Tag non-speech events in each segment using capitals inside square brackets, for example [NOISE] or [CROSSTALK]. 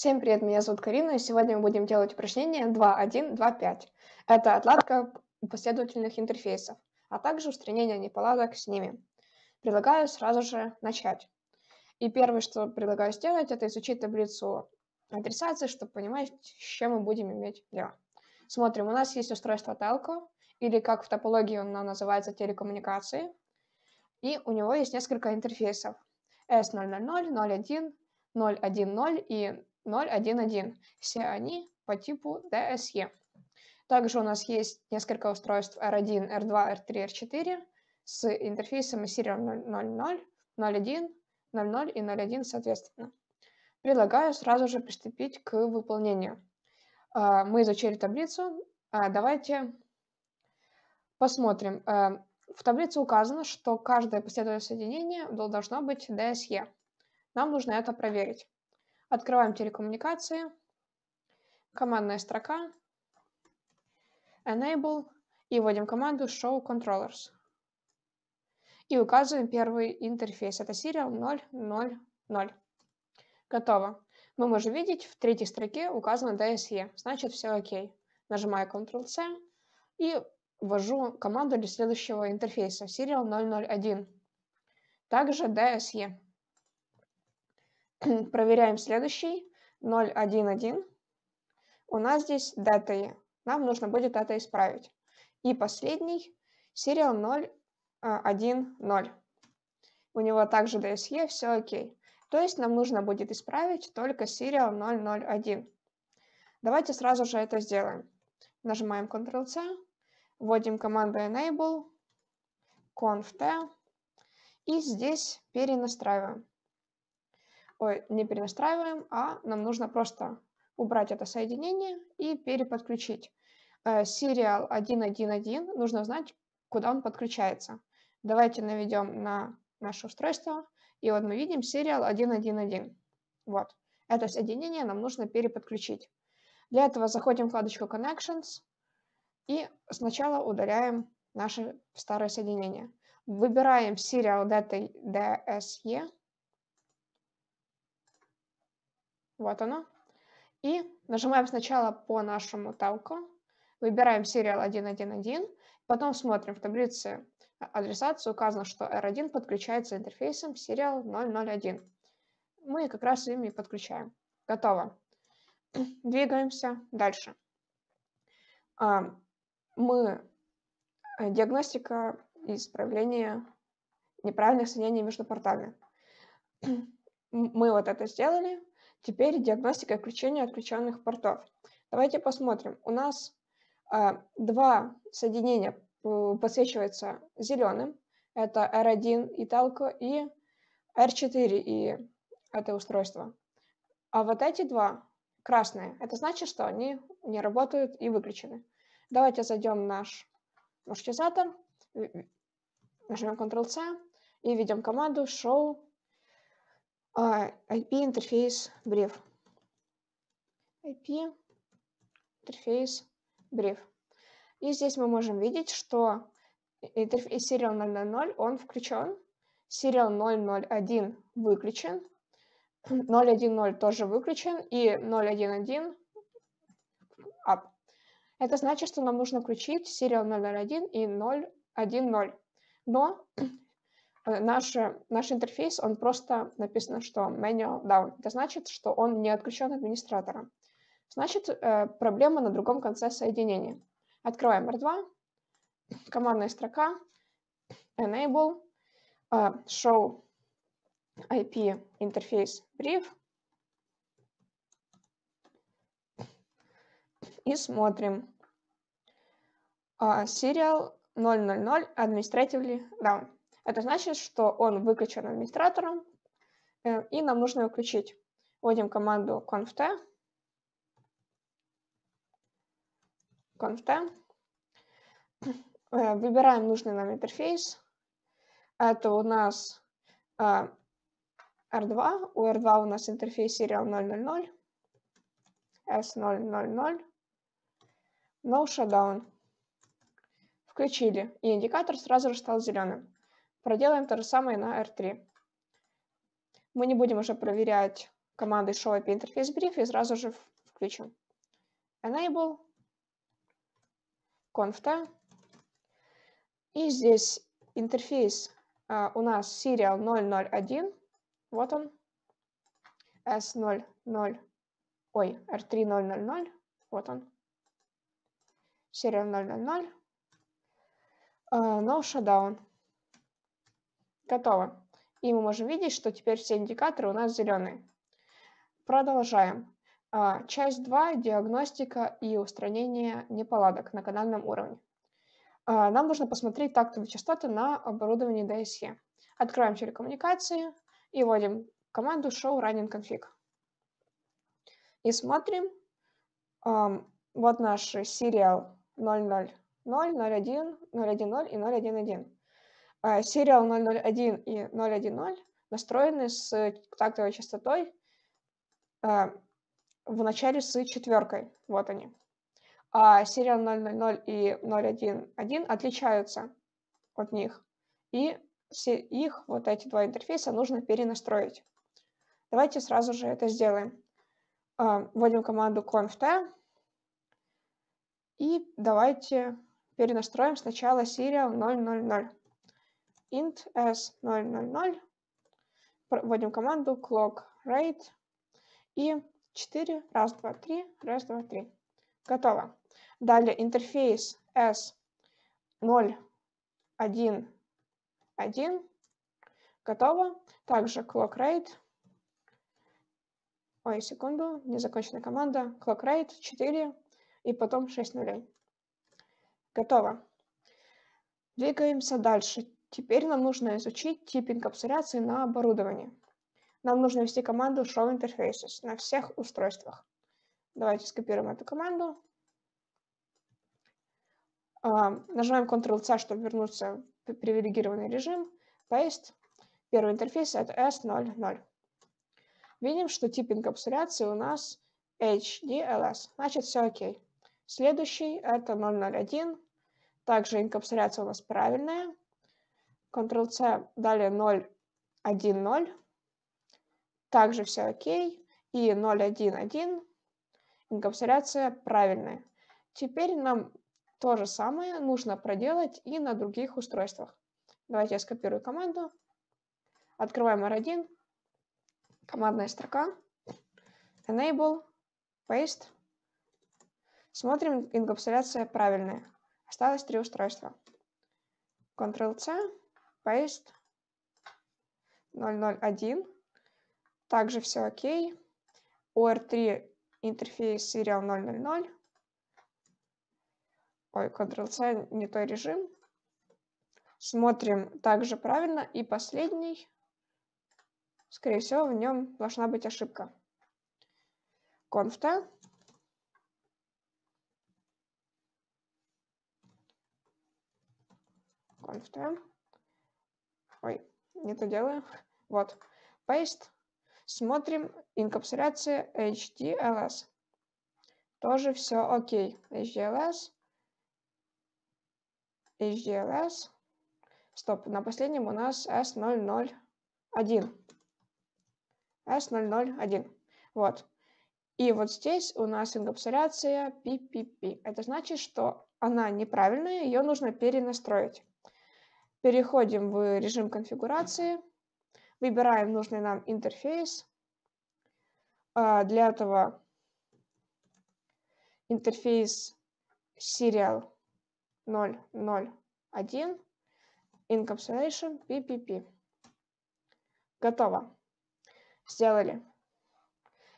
Всем привет, меня зовут Карина, и сегодня мы будем делать упражнение 2.1, 2.5. Это отладка последовательных интерфейсов, а также устранение неполадок с ними. Предлагаю сразу же начать. И первое, что предлагаю сделать, это изучить таблицу адресации, чтобы понимать, с чем мы будем иметь дело. Смотрим, у нас есть устройство Telco, или как в топологии оно называется телекоммуникации, и у него есть несколько интерфейсов. S000, 01, 010 и 0.1.1. Все они по типу DSE. Также у нас есть несколько устройств R1, R2, R3, R4 с интерфейсом и сериалом 0.0.0, 0.1, 0.0 и 0.1 соответственно. Предлагаю сразу же приступить к выполнению. А, мы изучили таблицу. А, давайте посмотрим. А, в таблице указано, что каждое последовательное соединение должно быть DSE. Нам нужно это проверить. Открываем телекоммуникации. Командная строка. Enable. И вводим команду show controllers. И указываем первый интерфейс. Это serial 000. Готово. Мы можем видеть, в третьей строке указано DSE. Значит, все окей. Нажимаю Ctrl-C и ввожу команду для следующего интерфейса. Serial 001. Также DSE. [CLEARS THROAT] Проверяем следующий, 0,1,1. У нас здесь дата E. Нам нужно будет это исправить. И последний, serial 0,1,0. У него также DSE, все окей. То есть нам нужно будет исправить только serial 001. Давайте сразу же это сделаем. Нажимаем Ctrl-C, вводим команду enable, conf-t, и здесь перенастраиваем ой, не перенастраиваем, а нам нужно просто убрать это соединение и переподключить. Э, сериал 1.1.1 нужно знать, куда он подключается. Давайте наведем на наше устройство, и вот мы видим сериал 1.1.1. Вот. Это соединение нам нужно переподключить. Для этого заходим в вкладочку Connections и сначала удаляем наше старое соединение, Выбираем сериал DSE, Вот оно. И нажимаем сначала по нашему талку, выбираем сериал 1.1.1, потом смотрим в таблице адресации, указано, что R1 подключается интерфейсом сериал 001. Мы как раз ими подключаем. Готово. [CLEARS THROAT] Двигаемся дальше. А, мы э, диагностика и исправление неправильных соединений между портами. [CLEARS THROAT] Мы вот это сделали, Теперь диагностика включения отключенных портов. Давайте посмотрим. У нас э, два соединения подсвечиваются зеленым. Это R1 и Telco и R4 и это устройство. А вот эти два красные, это значит, что они не работают и выключены. Давайте зайдем в наш маршрутизатор, нажмем Ctrl-C и введем команду show IP-интерфейс а, брев. IP-интерфейс брев. И здесь мы можем видеть, что интерфейс serial 000, он включен, serial 001 выключен, 010 тоже выключен и 011 up. Это значит, что нам нужно включить serial 001 и 010. Но Э, наш, э, наш интерфейс, он просто написано, что manual down. Это значит, что он не отключен администратором Значит, э, проблема на другом конце соединения. Открываем R2, командная строка, enable, show IP interface brief. И смотрим. Serial 000 administratively down. Это значит, что он выключен администратором, э, и нам нужно его включить. Вводим команду conft, [CLEARS THROAT] conft, э, выбираем нужный нам интерфейс. Это у нас R2, э, у R2 у нас интерфейс serial 000, S000, no shutdown. Включили, и индикатор сразу же стал зеленым. Проделаем то же самое на R3. Мы не будем уже проверять команды show IP interface brief и сразу же включим. Enable, conf И здесь интерфейс Uh, у нас serial 001, вот он, S00, ой, R3000, вот он, serial 000, uh, а, no shutdown. Готово. И мы можем видеть, что теперь все индикаторы у нас зеленые. Продолжаем. А, часть 2 – диагностика и устранение неполадок на канальном уровне. А, нам нужно посмотреть тактовые частоты на оборудовании DSE. Открываем телекоммуникации и вводим команду show running config. И смотрим. Вот наш сериал 000, 010, 010 и 011. Serial а, 001 и 010 настроены с тактовой частотой а, в начале с четверкой. Вот они. А сериал 000 и 011 отличаются от них. И все их, вот эти два интерфейса, нужно перенастроить. Давайте сразу же это сделаем. А, вводим команду conft и давайте перенастроим сначала serial 000 int s000, вводим команду clock rate и 4, раз, два, три, раз, два, три. Готово. Далее интерфейс S011. Готово. Также clock rate. Ой, секунду, незаконченная команда. Clock rate 4 и потом 6 нулей. Готово. Двигаемся дальше. Теперь нам нужно изучить типпинг абсоляции на оборудовании. Нам нужно ввести команду show interfaces на всех устройствах. Давайте скопируем эту команду. А, нажимаем Ctrl-C, чтобы вернуться в привилегированный режим. Paste. Первый интерфейс — это S00. Видим, что типпинг абсоляции у нас HDLS. Значит, все окей. Следующий — это 001. Также инкапсуляция у нас правильная — Ctrl-C, далее 0, 1, 0. Также все окей. И 0, 1, 1. Инкапсуляция правильная. Теперь нам то же самое нужно проделать и на других устройствах. Давайте я скопирую команду. Открываем R1. Командная строка. Enable. Paste. Смотрим, инкапсуляция правильная. Осталось три устройства. Ctrl-C paste 001. Также все окей. OR3 интерфейс serial 000. Ой, Ctrl-C, не той режим. Смотрим также правильно. И последний. Скорее всего, в нем должна быть ошибка. Конфта. Конфта. Ой, не то делаю. Вот. Paste. Смотрим. Инкапсуляция HTLS. Тоже все окей. HDLS. HDLS. Стоп. На последнем у нас S001. S001. Вот. И вот здесь у нас инкапсуляция PPP. Это значит, что она неправильная, ее нужно перенастроить. Переходим в режим конфигурации, выбираем нужный нам интерфейс. А, для этого интерфейс serial 001 encapsulation PPP. Готово. Сделали.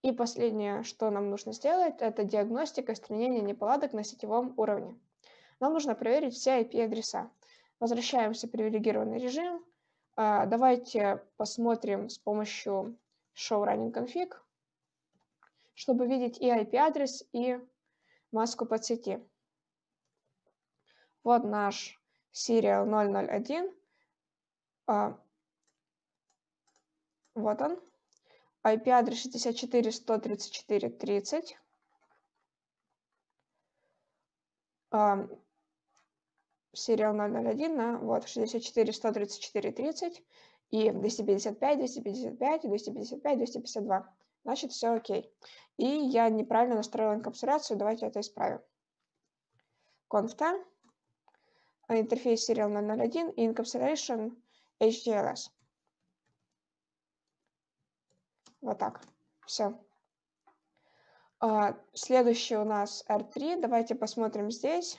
И последнее, что нам нужно сделать, это диагностика устранения неполадок на сетевом уровне. Нам нужно проверить все IP-адреса. Возвращаемся в привилегированный режим. А, давайте посмотрим с помощью show running config, чтобы видеть и IP-адрес, и маску сети Вот наш serial 001. А, вот он. IP-адрес 64.134.30 сериал 001 на вот 64, 134, 30 и 255, 255, 255, 252. Значит, все окей. И я неправильно настроила инкапсуляцию, давайте это исправим. Conf10, интерфейс serial 001 и encapsulation HDLS. Вот так. Все. А, следующий у нас R3. Давайте посмотрим здесь.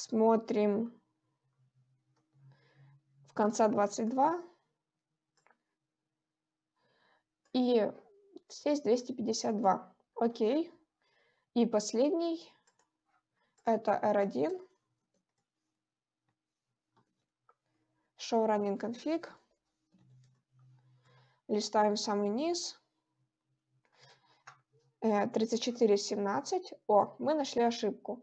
смотрим в конца 22. И здесь 252. Окей. И последний это R1. Show running config. Листаем самый низ. 34.17. Э, О, мы нашли ошибку.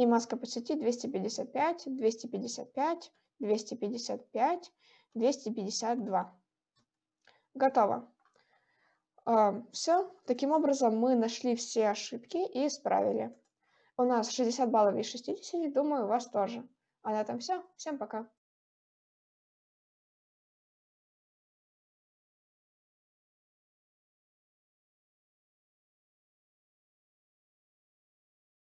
И маска по сети 255, 255, 255, 252. Готово. А, все, таким образом мы нашли все ошибки и исправили. У нас 60 баллов из 60, думаю, у вас тоже. А на этом все. Всем пока.